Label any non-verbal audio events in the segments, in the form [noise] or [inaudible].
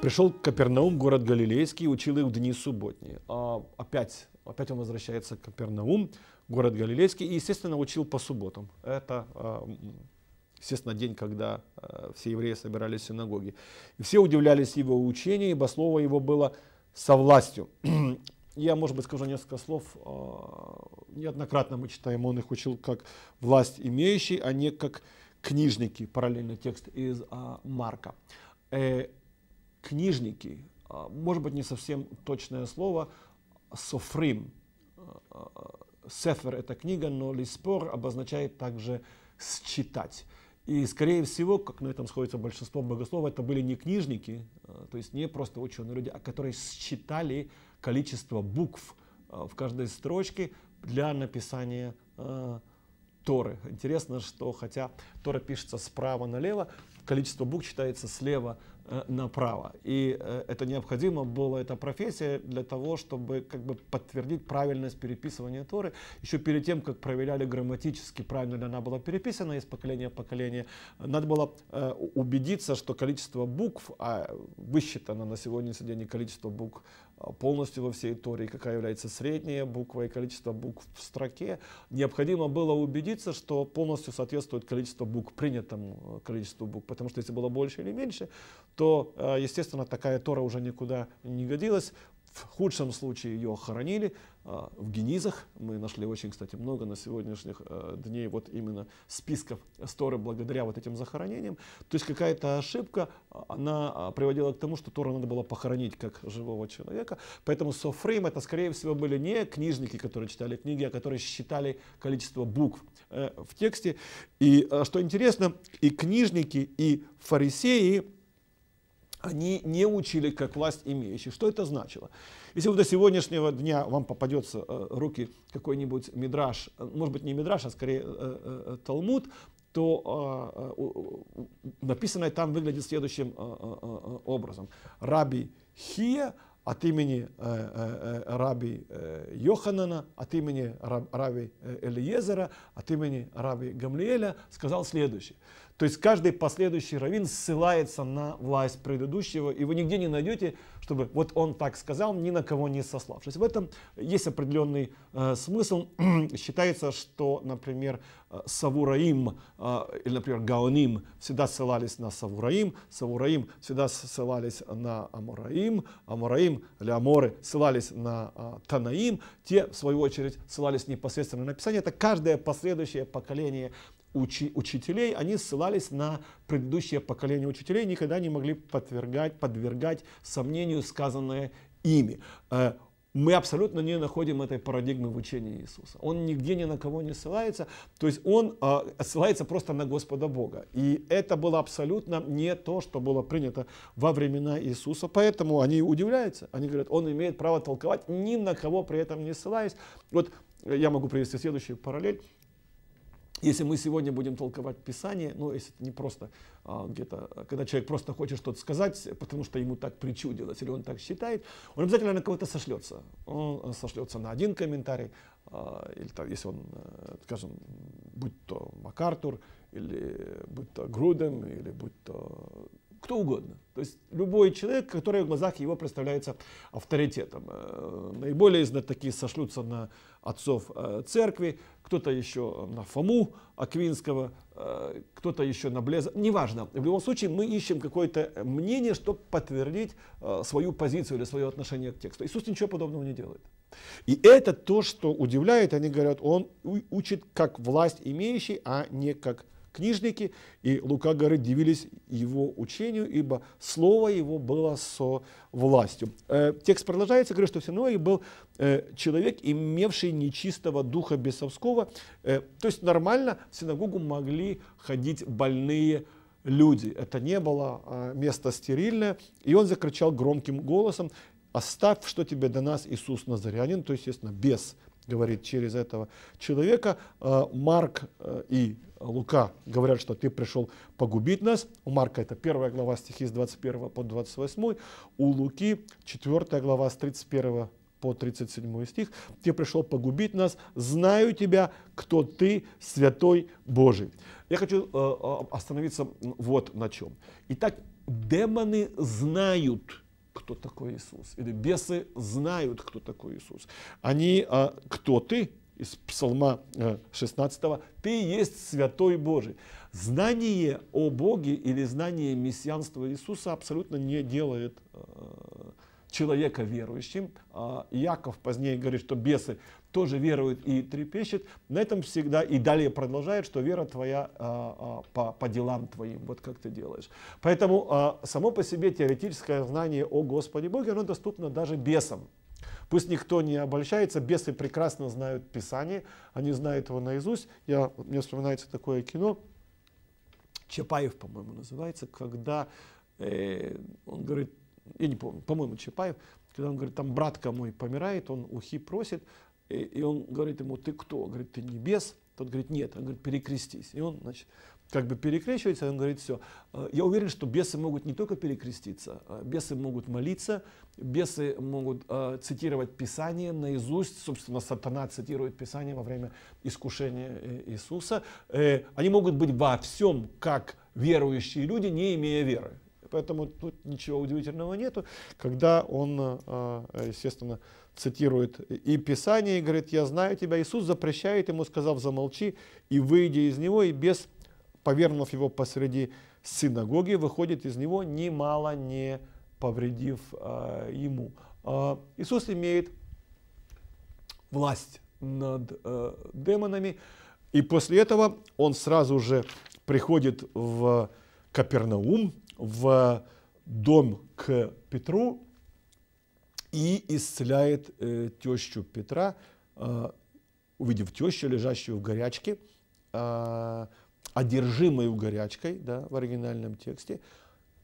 пришел Капернаум, город Галилейский, учил их дни субботние. А опять, опять он возвращается к Капернаум, город Галилейский, и, естественно, учил по субботам. Это а, естественно, день, когда а, все евреи собирались в синагоги. И все удивлялись его учению, ибо слово его было со властью. [clears throat] Я, может быть, скажу несколько слов. А, неоднократно мы читаем, он их учил как власть имеющий, а не как книжники, Параллельный текст из Марка. Э, книжники, а, может быть, не совсем точное слово, софрим. А, а, Сефер – это книга, но лиспор обозначает также «считать». И, скорее всего, как на этом сходится большинство богословов, это были не книжники, то есть не просто ученые люди, а которые считали количество букв в каждой строчке для написания Торы. Интересно, что хотя Тора пишется справа налево, количество букв считается слева Э, направо. И э, это необходимо было, эта профессия, для того, чтобы как бы подтвердить правильность переписывания Торы. Еще перед тем, как проверяли грамматически, правильно ли она была переписана из поколения в поколение, надо было э, убедиться, что количество букв, а высчитано на сегодняшний день количество букв полностью во всей Торе, какая является средняя буква и количество букв в строке, необходимо было убедиться, что полностью соответствует количество букв принятому э, количеству букв, потому что если было больше или меньше, то, э, естественно, такая Тора уже никуда не годилась, в худшем случае ее хоронили а, в генизах. Мы нашли очень, кстати, много на сегодняшних э, дней вот именно списков Торы благодаря вот этим захоронениям. То есть какая-то ошибка, а, она а, приводила к тому, что Тора надо было похоронить как живого человека. Поэтому Софрим это, скорее всего, были не книжники, которые читали книги, а которые считали количество букв э, в тексте. И э, что интересно, и книжники, и фарисеи – они не учили, как власть имеющая. Что это значило? Если вы до сегодняшнего дня вам попадется э, руки какой-нибудь мидраж, э, может быть не мидраж, а скорее э, талмуд, то а, написанное там выглядит следующим образом. Раби Хия от имени раби Йоханана, от имени раби Элиезера, от имени раби Гамлиэля сказал следующее. То есть каждый последующий раввин ссылается на власть предыдущего, и вы нигде не найдете, чтобы вот он так сказал, ни на кого не сославшись. В этом есть определенный э, смысл. [clears throat] Считается, что, например, э, Савураим э, или, например, Гаоним всегда ссылались на Савураим, Савураим всегда ссылались на Амураим, Амураим или Аморы ссылались на э, Танаим, те, в свою очередь, ссылались непосредственно на Писание. Это каждое последующее поколение учи, учителей, они ссылались на предыдущее поколение учителей, никогда не могли подвергать, подвергать сомнению сказанное ими. Э, мы абсолютно не находим этой парадигмы в учении Иисуса. Он нигде ни на кого не ссылается, то есть он э, ссылается просто на Господа Бога. И это было абсолютно не то, что было принято во времена Иисуса, поэтому они удивляются, они говорят, он имеет право толковать, ни на кого при этом не ссылаясь. Вот я могу привести следующую параллель. Если мы сегодня будем толковать Писание, ну, если это не просто а, где-то, когда человек просто хочет что-то сказать, потому что ему так причудилось, или он так считает, он обязательно на кого-то сошлется. Он э, сошлется на один комментарий, а, или там, если он, э, скажем, будь то МакАртур, или будь то Груден, или будь то кто угодно. То есть любой человек, который в глазах его представляется авторитетом. Э, наиболее такие сошлются на отцов э, церкви, кто-то еще на Фому Аквинского, э, кто-то еще на Блеза, неважно. В любом случае мы ищем какое-то мнение, чтобы подтвердить свою позицию или свое отношение к тексту. Иисус ничего подобного не делает. И это то, что удивляет. Они говорят, он учит как власть имеющий, а не как власть книжники, и Лука говорит, дивились его учению, ибо слово его было со властью. Э, текст продолжается, говорит, что Синой был э, человек, имевший нечистого духа бесовского, э, то есть нормально в синагогу могли ходить больные люди. Это не было э, место стерильное, и он закричал громким голосом, оставь, что тебе до нас, Иисус Назарянин, то есть, естественно, без говорит через этого человека. Э, Марк э, и Лука говорят, что ты пришел погубить нас. У Марка это первая глава стихи с 21 по 28, у Луки 4 глава с 31 по 37 стих. Ты пришел погубить нас, знаю тебя, кто ты, святой Божий. Я хочу э, остановиться вот на чем. Итак, демоны знают, кто такой Иисус. Или бесы знают, кто такой Иисус. Они, а, кто ты? Из Псалма 16. Э, ты есть Святой Божий. Знание о Боге или знание мессианства Иисуса абсолютно не делает э, человека верующим. А, Яков позднее говорит, что бесы тоже веруют и трепещут. На этом всегда и далее продолжает, что вера твоя а, а, по, по делам твоим, вот как ты делаешь. Поэтому само по себе теоретическое знание о Господе Боге, оно доступно даже бесам. Пусть никто не обольщается, бесы прекрасно знают Писание, они знают его наизусть. Я, мне вспоминается такое кино, Чапаев, по-моему, называется, когда э, он говорит, я не помню, по-моему, Чапаев, когда он говорит, там брат мой помирает, он ухи просит, и, и он говорит ему, ты кто? Говорит, ты не бес? Тот говорит, нет, он говорит, перекрестись. И он, значит, как бы перекрещивается, он говорит, все. Э, я уверен, что бесы могут не только перекреститься, а бесы могут молиться, бесы могут э, цитировать Писание наизусть, собственно, сатана цитирует Писание во время искушения Иисуса. Э, они могут быть во всем, как верующие люди, не имея веры. Поэтому тут ничего удивительного нету, когда он, э, э, естественно, цитирует и Писание, и говорит, я знаю тебя, Иисус запрещает ему, сказав, замолчи, и выйди из него, и без повернув его посреди синагоги, выходит из него, немало не повредив э, ему. Иисус имеет власть над э, демонами, и после этого он сразу же приходит в Капернаум, в дом к Петру и исцеляет э, тещу Петра, э, увидев тещу, лежащую в горячке, э, одержимую горячкой да, в оригинальном тексте.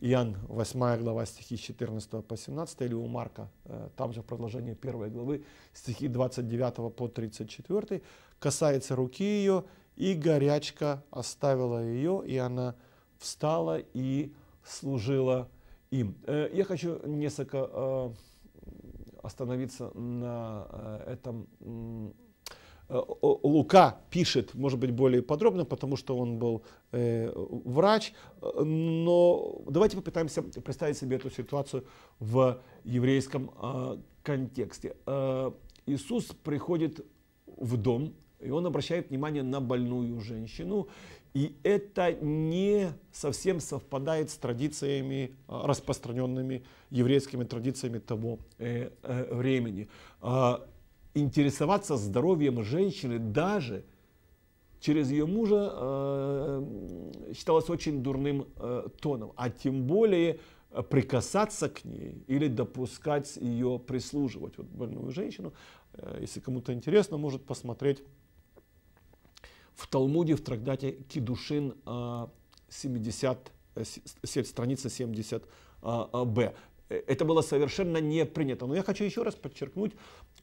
Иоанн 8 глава стихи 14 по 17, или у Марка, э, там же продолжение первой главы, стихи 29 по 34, касается руки ее, и горячка оставила ее, и она встала и служила им. Э, я хочу несколько э, остановиться на э, этом. Лука пишет, может быть, более подробно, потому что он был врач, но давайте попытаемся представить себе эту ситуацию в еврейском контексте. Иисус приходит в дом, и он обращает внимание на больную женщину, и это не совсем совпадает с традициями, а, распространенными еврейскими традициями того э, э, времени. А, интересоваться здоровьем женщины даже через ее мужа э, считалось очень дурным тоном, а тем более прикасаться к ней или допускать ее прислуживать. Вот больную женщину, если кому-то интересно, может посмотреть в Талмуде, в трактате Кедушин, 70, а, э, страница 70б. А, а, э, это было совершенно не принято. Но я хочу еще раз подчеркнуть,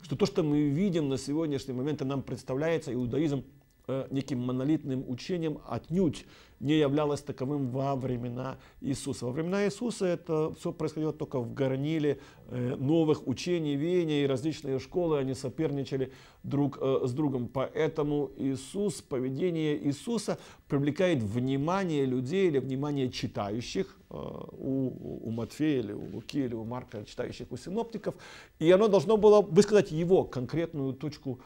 что то, что мы видим на сегодняшний момент, и нам представляется иудаизм э, неким монолитным учением, отнюдь не являлось таковым во времена Иисуса. Во времена Иисуса это все происходило только в горниле э, новых учений, веяний, и различные школы, они соперничали друг э, с другом. Поэтому Иисус, поведение Иисуса привлекает внимание людей или внимание читающих, э, у, у Матфея или у Луки или у Марка, читающих у синоптиков, и оно должно было высказать его конкретную точку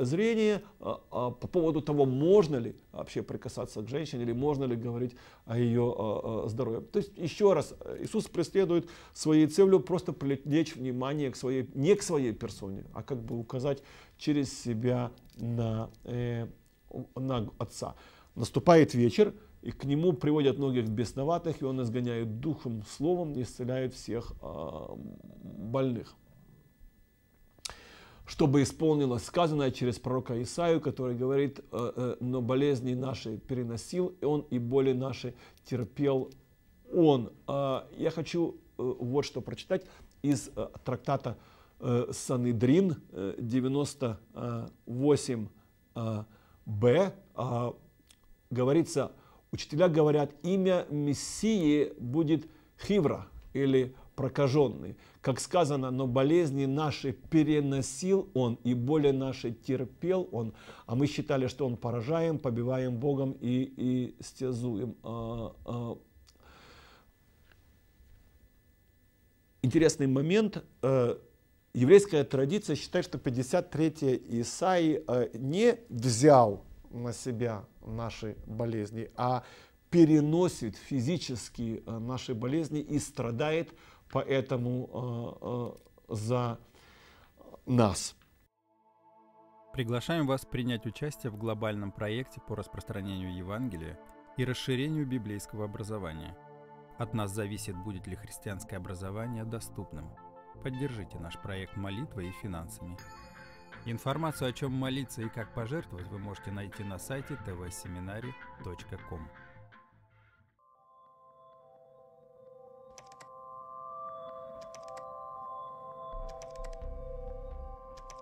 зрения а по поводу того, можно ли вообще прикасаться к женщине или можно можно ли говорить о ее э, э, здоровье. То есть еще раз, э, Иисус преследует своей целью просто привлечь внимание к своей, не к своей персоне, а как бы указать через себя на, на Отца. Наступает вечер, и к нему приводят многих бесноватых, и он изгоняет духом, словом, исцеляет всех больных чтобы исполнилось сказанное через пророка Исаию, который говорит, «Э, э, но болезни наши переносил, и он и боли наши терпел он. А я хочу э, вот что прочитать из трактата Санедрин 98б. А, говорится, учителя говорят, имя Мессии будет Хивра или прокаженный. Как сказано, но болезни наши переносил он, и боли наши терпел он. А мы считали, что он поражаем, побиваем Богом и, и стезуем. А, а. Интересный момент. Э, еврейская традиция считает, что 53 Исаи э, не взял на себя наши болезни, а переносит физически э, наши болезни и страдает поэтому э, э, за нас. Приглашаем вас принять участие в глобальном проекте по распространению Евангелия и расширению библейского образования. От нас зависит, будет ли христианское образование доступным. Поддержите наш проект молитвой и финансами. Информацию о чем молиться и как пожертвовать вы можете найти на сайте tvseminary.com.